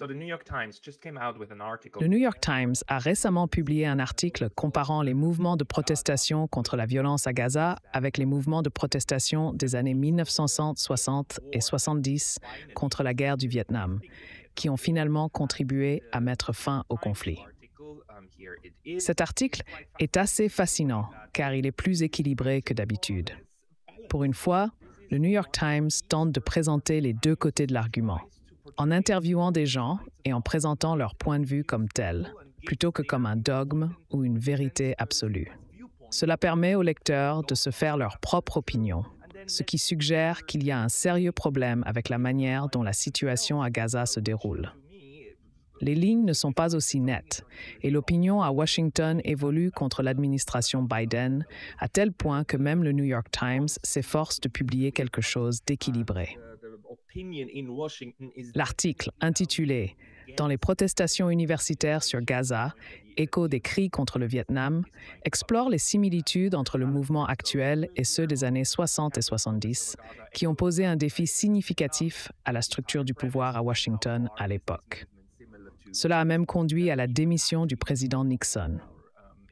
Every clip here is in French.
Le New York Times a récemment publié un article comparant les mouvements de protestation contre la violence à Gaza avec les mouvements de protestation des années 1960, et 70 contre la guerre du Vietnam, qui ont finalement contribué à mettre fin au conflit. Cet article est assez fascinant car il est plus équilibré que d'habitude. Pour une fois, le New York Times tente de présenter les deux côtés de l'argument en interviewant des gens et en présentant leur point de vue comme tel, plutôt que comme un dogme ou une vérité absolue. Cela permet aux lecteurs de se faire leur propre opinion, ce qui suggère qu'il y a un sérieux problème avec la manière dont la situation à Gaza se déroule. Les lignes ne sont pas aussi nettes et l'opinion à Washington évolue contre l'administration Biden à tel point que même le New York Times s'efforce de publier quelque chose d'équilibré. L'article intitulé Dans les protestations universitaires sur Gaza, écho des cris contre le Vietnam, explore les similitudes entre le mouvement actuel et ceux des années 60 et 70, qui ont posé un défi significatif à la structure du pouvoir à Washington à l'époque. Cela a même conduit à la démission du président Nixon.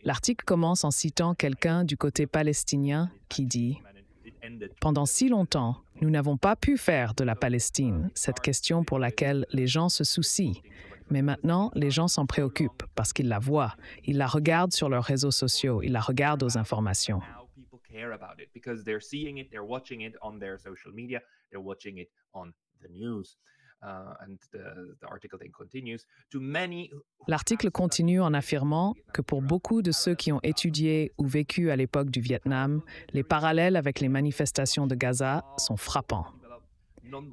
L'article commence en citant quelqu'un du côté palestinien qui dit ⁇ Pendant si longtemps, nous n'avons pas pu faire de la Palestine cette question pour laquelle les gens se soucient. Mais maintenant, les gens s'en préoccupent parce qu'ils la voient, ils la regardent sur leurs réseaux sociaux, ils la regardent aux informations. L'article continue en affirmant que pour beaucoup de ceux qui ont étudié ou vécu à l'époque du Vietnam, les parallèles avec les manifestations de Gaza sont frappants.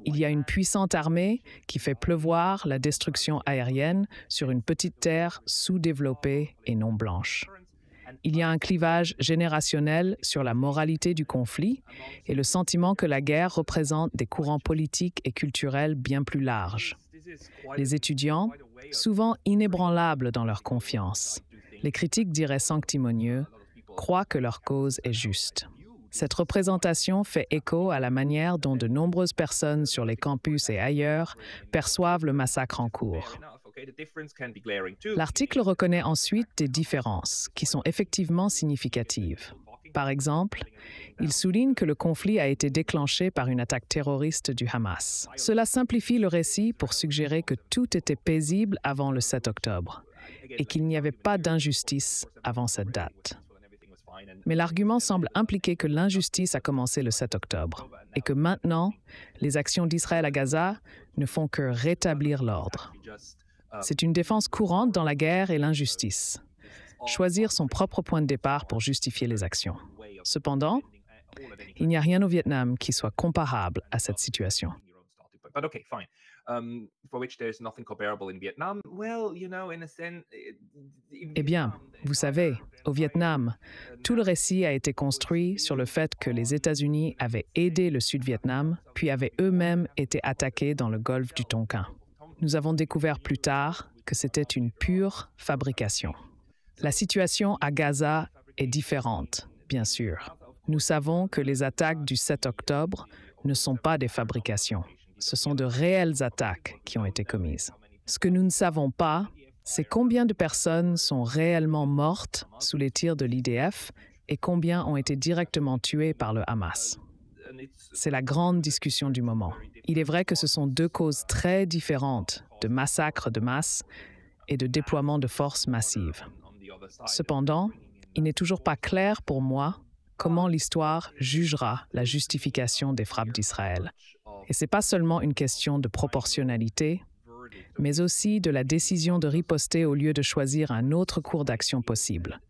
Il y a une puissante armée qui fait pleuvoir la destruction aérienne sur une petite terre sous-développée et non blanche il y a un clivage générationnel sur la moralité du conflit et le sentiment que la guerre représente des courants politiques et culturels bien plus larges. Les étudiants, souvent inébranlables dans leur confiance, les critiques diraient sanctimonieux, croient que leur cause est juste. Cette représentation fait écho à la manière dont de nombreuses personnes sur les campus et ailleurs perçoivent le massacre en cours. L'article reconnaît ensuite des différences qui sont effectivement significatives. Par exemple, il souligne que le conflit a été déclenché par une attaque terroriste du Hamas. Cela simplifie le récit pour suggérer que tout était paisible avant le 7 octobre et qu'il n'y avait pas d'injustice avant cette date. Mais l'argument semble impliquer que l'injustice a commencé le 7 octobre et que maintenant, les actions d'Israël à Gaza ne font que rétablir l'ordre. Ah. C'est une défense courante dans la guerre et l'injustice. Choisir son propre point de départ pour justifier les actions. Cependant, il n'y a rien au Vietnam qui soit comparable à cette situation. Eh bien, eh, vous savez, au eh, Vietnam, eh, tout le récit a été construit sur le fait que les États-Unis avaient aidé le Sud-Vietnam, puis avaient eux-mêmes été attaqués dans le golfe du Tonkin. Nous avons découvert plus tard que c'était une pure fabrication. La situation à Gaza est différente, bien sûr. Nous savons que les attaques du 7 octobre ne sont pas des fabrications. Ce sont de réelles attaques qui ont été commises. Ce que nous ne savons pas, c'est combien de personnes sont réellement mortes sous les tirs de l'IDF et combien ont été directement tuées par le Hamas. C'est la grande discussion du moment. Il est vrai que ce sont deux causes très différentes de massacres de masse et de déploiement de forces massives. Cependant, il n'est toujours pas clair pour moi comment l'histoire jugera la justification des frappes d'Israël. Et ce n'est pas seulement une question de proportionnalité, mais aussi de la décision de riposter au lieu de choisir un autre cours d'action possible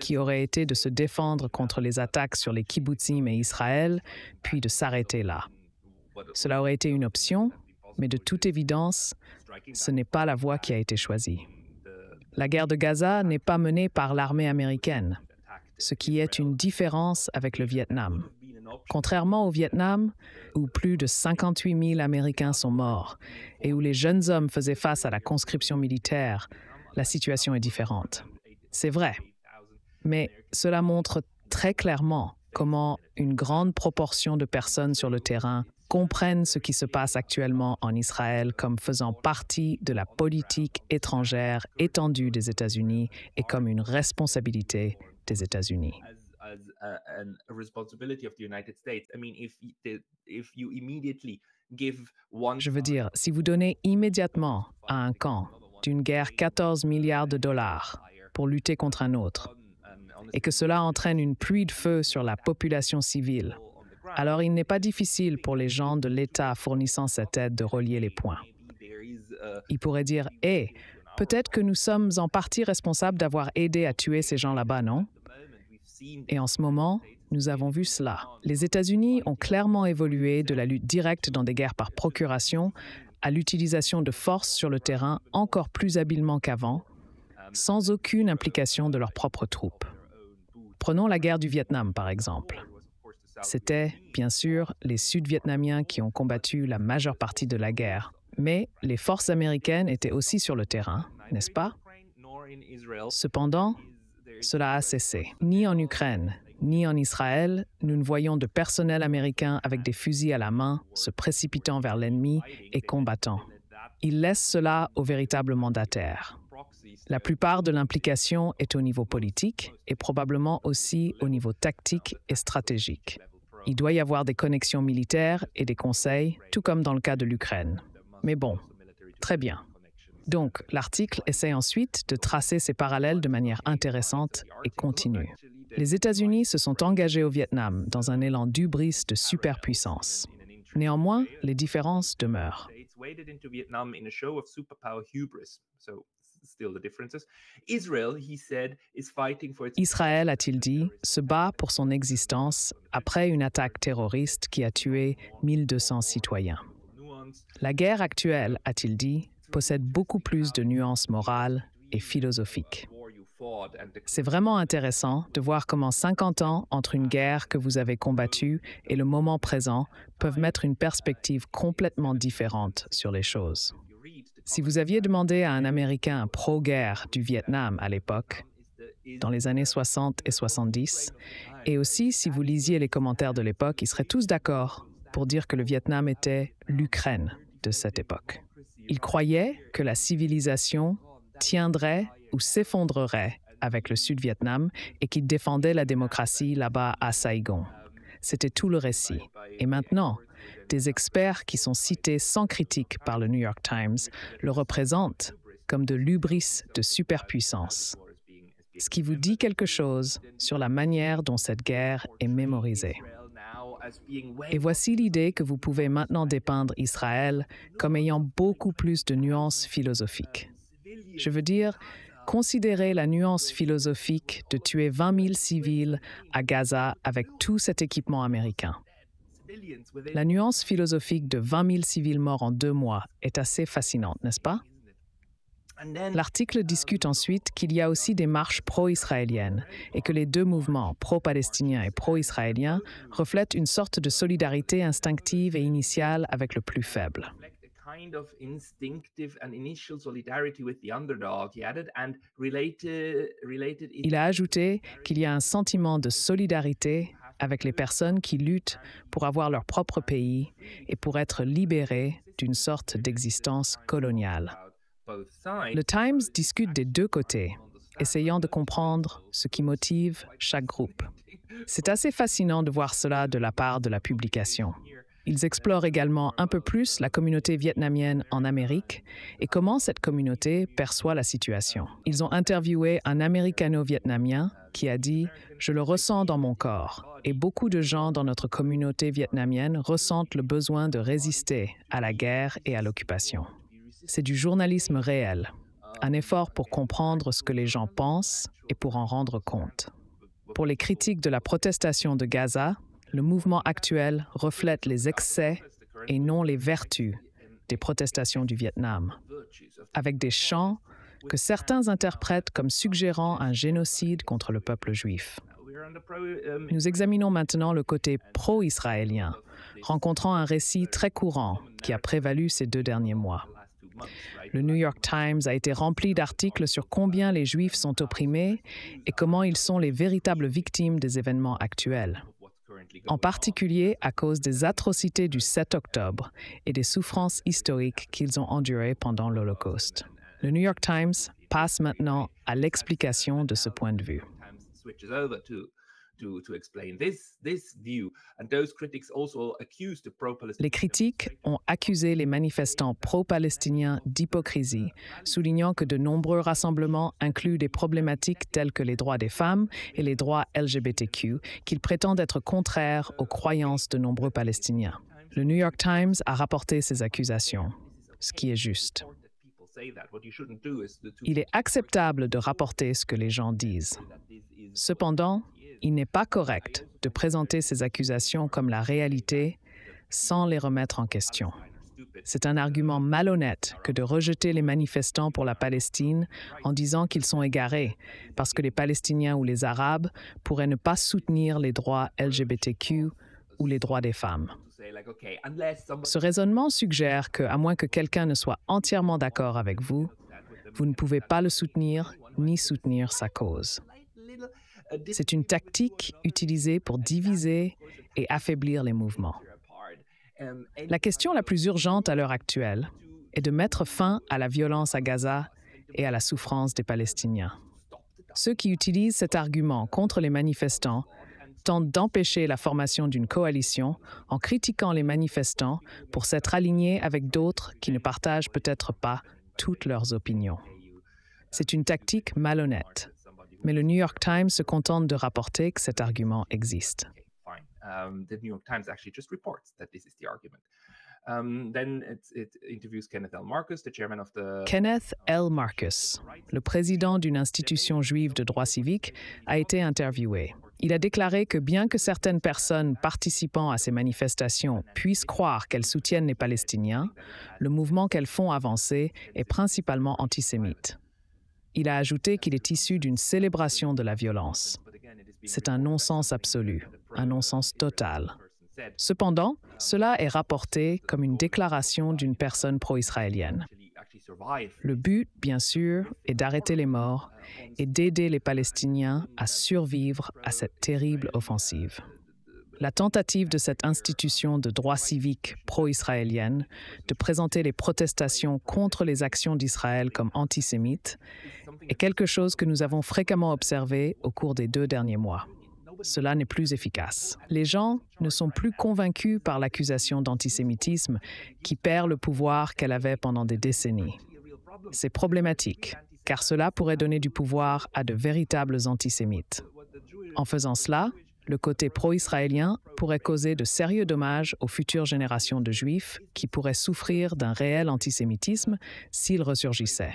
qui aurait été de se défendre contre les attaques sur les kibbutzim et Israël, puis de s'arrêter là. Cela aurait été une option, mais de toute évidence, ce n'est pas la voie qui a été choisie. La guerre de Gaza n'est pas menée par l'armée américaine, ce qui est une différence avec le Vietnam. Contrairement au Vietnam, où plus de 58 000 Américains sont morts et où les jeunes hommes faisaient face à la conscription militaire, la situation est différente. C'est vrai, mais cela montre très clairement comment une grande proportion de personnes sur le terrain comprennent ce qui se passe actuellement en Israël comme faisant partie de la politique étrangère étendue des États-Unis et comme une responsabilité des États-Unis. Je veux dire, si vous donnez immédiatement à un camp d'une guerre 14 milliards de dollars pour lutter contre un autre, et que cela entraîne une pluie de feu sur la population civile. Alors il n'est pas difficile pour les gens de l'État fournissant cette aide de relier les points. Ils pourraient dire, hé, peut-être que nous sommes en partie responsables d'avoir aidé à tuer ces gens là-bas, non? Et en ce moment, nous avons vu cela. Les États-Unis ont clairement évolué de la lutte directe dans des guerres par procuration à l'utilisation de forces sur le terrain encore plus habilement qu'avant, sans aucune implication de leurs propres troupes. Prenons la guerre du Vietnam, par exemple. C'était, bien sûr, les Sud-Vietnamiens qui ont combattu la majeure partie de la guerre, mais les forces américaines étaient aussi sur le terrain, n'est-ce pas Cependant, cela a cessé. Ni en Ukraine, ni en Israël, nous ne voyons de personnel américain avec des fusils à la main se précipitant vers l'ennemi et combattant. Ils laissent cela aux véritables mandataires. La plupart de l'implication est au niveau politique et probablement aussi au niveau tactique et stratégique. Il doit y avoir des connexions militaires et des conseils, tout comme dans le cas de l'Ukraine. Mais bon, très bien. Donc, l'article essaie ensuite de tracer ces parallèles de manière intéressante et continue. Les États-Unis se sont engagés au Vietnam dans un élan d'hubris de superpuissance. Néanmoins, les différences demeurent. Israël, a-t-il dit, se bat pour son existence après une attaque terroriste qui a tué 1200 citoyens. La guerre actuelle, a-t-il dit, possède beaucoup plus de nuances morales et philosophiques. C'est vraiment intéressant de voir comment 50 ans entre une guerre que vous avez combattue et le moment présent peuvent mettre une perspective complètement différente sur les choses. Si vous aviez demandé à un Américain pro-guerre du Vietnam à l'époque, dans les années 60 et 70, et aussi si vous lisiez les commentaires de l'époque, ils seraient tous d'accord pour dire que le Vietnam était l'Ukraine de cette époque. Ils croyaient que la civilisation tiendrait ou s'effondrerait avec le Sud-Vietnam et qu'ils défendaient la démocratie là-bas à Saigon. C'était tout le récit. Et maintenant, des experts qui sont cités sans critique par le New York Times le représentent comme de l'ubris de superpuissance, ce qui vous dit quelque chose sur la manière dont cette guerre est mémorisée. Et voici l'idée que vous pouvez maintenant dépeindre Israël comme ayant beaucoup plus de nuances philosophiques. Je veux dire, considérez la nuance philosophique de tuer 20 000 civils à Gaza avec tout cet équipement américain. La nuance philosophique de 20 000 civils morts en deux mois est assez fascinante, n'est-ce pas L'article um, discute ensuite qu'il y a aussi des marches pro-israéliennes et que les deux mouvements, pro palestiniens et pro-israélien, reflètent une sorte de solidarité instinctive et initiale avec le plus faible. Il a ajouté qu'il y a un sentiment de solidarité avec les personnes qui luttent pour avoir leur propre pays et pour être libérées d'une sorte d'existence coloniale. Le Times discute des deux côtés, essayant de comprendre ce qui motive chaque groupe. C'est assez fascinant de voir cela de la part de la publication. Ils explorent également un peu plus la communauté vietnamienne en Amérique et comment cette communauté perçoit la situation. Ils ont interviewé un américano-vietnamien qui a dit ⁇ Je le ressens dans mon corps ⁇ et beaucoup de gens dans notre communauté vietnamienne ressentent le besoin de résister à la guerre et à l'occupation. C'est du journalisme réel, un effort pour comprendre ce que les gens pensent et pour en rendre compte. Pour les critiques de la protestation de Gaza, le mouvement actuel reflète les excès et non les vertus des protestations du Vietnam, avec des chants que certains interprètent comme suggérant un génocide contre le peuple juif. Nous examinons maintenant le côté pro-israélien, rencontrant un récit très courant qui a prévalu ces deux derniers mois. Le New York Times a été rempli d'articles sur combien les Juifs sont opprimés et comment ils sont les véritables victimes des événements actuels en particulier à cause des atrocités du 7 octobre et des souffrances historiques qu'ils ont endurées pendant l'Holocauste. Le New York Times passe maintenant à l'explication de ce point de vue. Les critiques ont accusé les manifestants pro-palestiniens d'hypocrisie, soulignant que de nombreux rassemblements incluent des problématiques telles que les droits des femmes et les droits LGBTQ, qu'ils prétendent être contraires aux croyances de nombreux Palestiniens. Le New York Times a rapporté ces accusations, ce qui est juste. Il est acceptable de rapporter ce que les gens disent. Cependant, il n'est pas correct de présenter ces accusations comme la réalité sans les remettre en question. C'est un argument malhonnête que de rejeter les manifestants pour la Palestine en disant qu'ils sont égarés parce que les Palestiniens ou les Arabes pourraient ne pas soutenir les droits LGBTQ ou les droits des femmes. Ce raisonnement suggère que, à moins que quelqu'un ne soit entièrement d'accord avec vous, vous ne pouvez pas le soutenir ni soutenir sa cause. C'est une tactique utilisée pour diviser et affaiblir les mouvements. La question la plus urgente à l'heure actuelle est de mettre fin à la violence à Gaza et à la souffrance des Palestiniens. Ceux qui utilisent cet argument contre les manifestants tentent d'empêcher la formation d'une coalition en critiquant les manifestants pour s'être alignés avec d'autres qui ne partagent peut-être pas toutes leurs opinions. C'est une tactique malhonnête mais le New York Times se contente de rapporter que cet argument existe. Kenneth L. Marcus, Kenneth L. Marcus, le président d'une institution juive de droit civique, a été interviewé. Il a déclaré que bien que certaines personnes participant à ces manifestations puissent croire qu'elles soutiennent les Palestiniens, le mouvement qu'elles font avancer est principalement antisémite. Il a ajouté qu'il est issu d'une célébration de la violence. C'est un non-sens absolu, un non-sens total. Cependant, cela est rapporté comme une déclaration d'une personne pro-israélienne. Le but, bien sûr, est d'arrêter les morts et d'aider les Palestiniens à survivre à cette terrible offensive. La tentative de cette institution de droit civique pro-israélienne de présenter les protestations contre les actions d'Israël comme antisémites est quelque chose que nous avons fréquemment observé au cours des deux derniers mois. Cela n'est plus efficace. Les gens ne sont plus convaincus par l'accusation d'antisémitisme qui perd le pouvoir qu'elle avait pendant des décennies. C'est problématique, car cela pourrait donner du pouvoir à de véritables antisémites. En faisant cela, le côté pro-israélien pourrait causer de sérieux dommages aux futures générations de Juifs qui pourraient souffrir d'un réel antisémitisme s'il ressurgissait.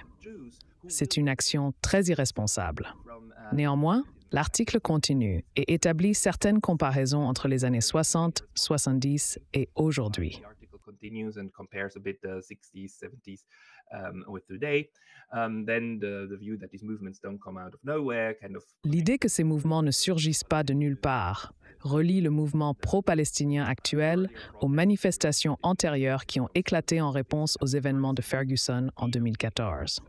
C'est une action très irresponsable. Uh, Néanmoins, l'article continue et établit certaines comparaisons entre les années 60, 70 et aujourd'hui. L'idée que ces mouvements ne surgissent pas de nulle part relie le mouvement pro-palestinien actuel aux manifestations antérieures qui ont éclaté en réponse aux événements de Ferguson en 2014.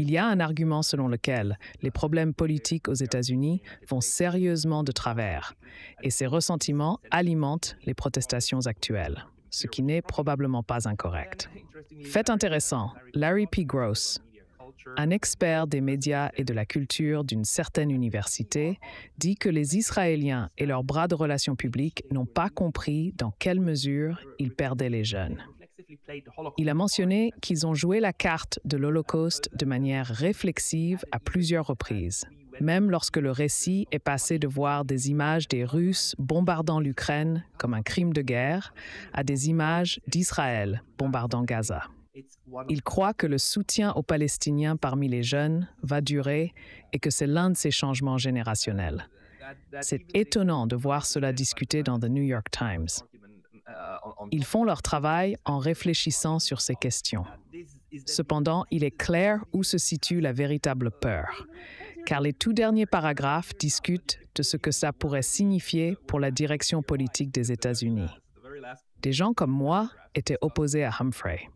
Il y a un argument selon lequel les problèmes politiques aux États-Unis vont sérieusement de travers et ces ressentiments alimentent les protestations actuelles, ce qui n'est probablement pas incorrect. Fait intéressant, Larry P. Gross, un expert des médias et de la culture d'une certaine université, dit que les Israéliens et leurs bras de relations publiques n'ont pas compris dans quelle mesure ils perdaient les jeunes. Il a mentionné qu'ils ont joué la carte de l'Holocauste de manière réflexive à plusieurs reprises, même lorsque le récit est passé de voir des images des Russes bombardant l'Ukraine comme un crime de guerre à des images d'Israël bombardant Gaza. Il croit que le soutien aux Palestiniens parmi les jeunes va durer et que c'est l'un de ces changements générationnels. C'est étonnant de voir cela discuté dans The New York Times. Ils font leur travail en réfléchissant sur ces questions. Cependant, il est clair où se situe la véritable peur, car les tout derniers paragraphes discutent de ce que ça pourrait signifier pour la direction politique des États-Unis. Des gens comme moi étaient opposés à Humphrey.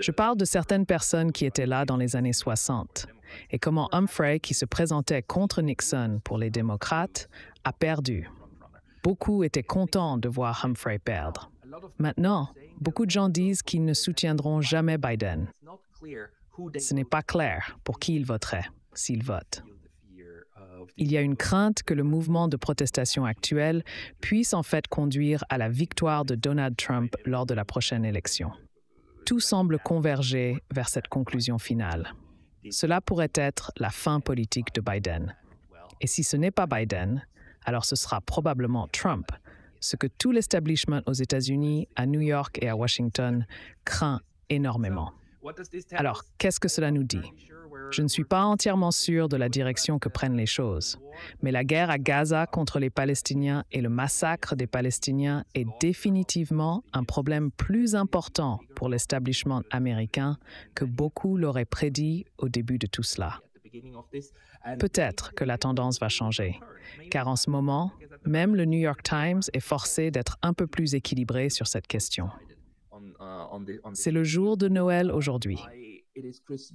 Je parle de certaines personnes qui étaient là dans les années 60 et comment Humphrey, qui se présentait contre Nixon pour les démocrates, a perdu. Beaucoup étaient contents de voir Humphrey perdre. Maintenant, beaucoup de gens disent qu'ils ne soutiendront jamais Biden. Ce n'est pas clair pour qui ils voteraient s'ils votent. Il y a une crainte que le mouvement de protestation actuel puisse en fait conduire à la victoire de Donald Trump lors de la prochaine élection. Tout semble converger vers cette conclusion finale. Cela pourrait être la fin politique de Biden. Et si ce n'est pas Biden, alors ce sera probablement Trump, ce que tout l'establishment aux États-Unis, à New York et à Washington craint énormément. Alors, qu'est-ce que cela nous dit Je ne suis pas entièrement sûr de la direction que prennent les choses, mais la guerre à Gaza contre les Palestiniens et le massacre des Palestiniens est définitivement un problème plus important pour l'establishment américain que beaucoup l'auraient prédit au début de tout cela. Peut-être que la tendance va changer, car en ce moment, même le New York Times est forcé d'être un peu plus équilibré sur cette question. C'est le jour de Noël aujourd'hui.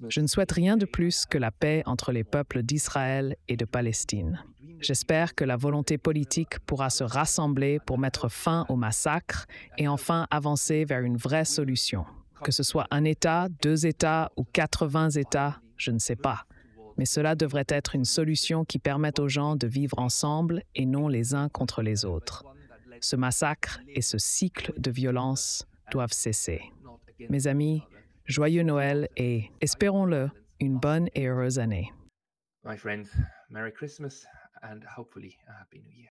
Je ne souhaite rien de plus que la paix entre les peuples d'Israël et de Palestine. J'espère que la volonté politique pourra se rassembler pour mettre fin au massacre et enfin avancer vers une vraie solution. Que ce soit un État, deux États ou 80 États, je ne sais pas. Mais cela devrait être une solution qui permette aux gens de vivre ensemble et non les uns contre les autres. Ce massacre et ce cycle de violence doivent cesser. Mes amis, joyeux Noël et, espérons-le, une bonne et heureuse année. My friends, Merry Christmas and hopefully a Happy New Year.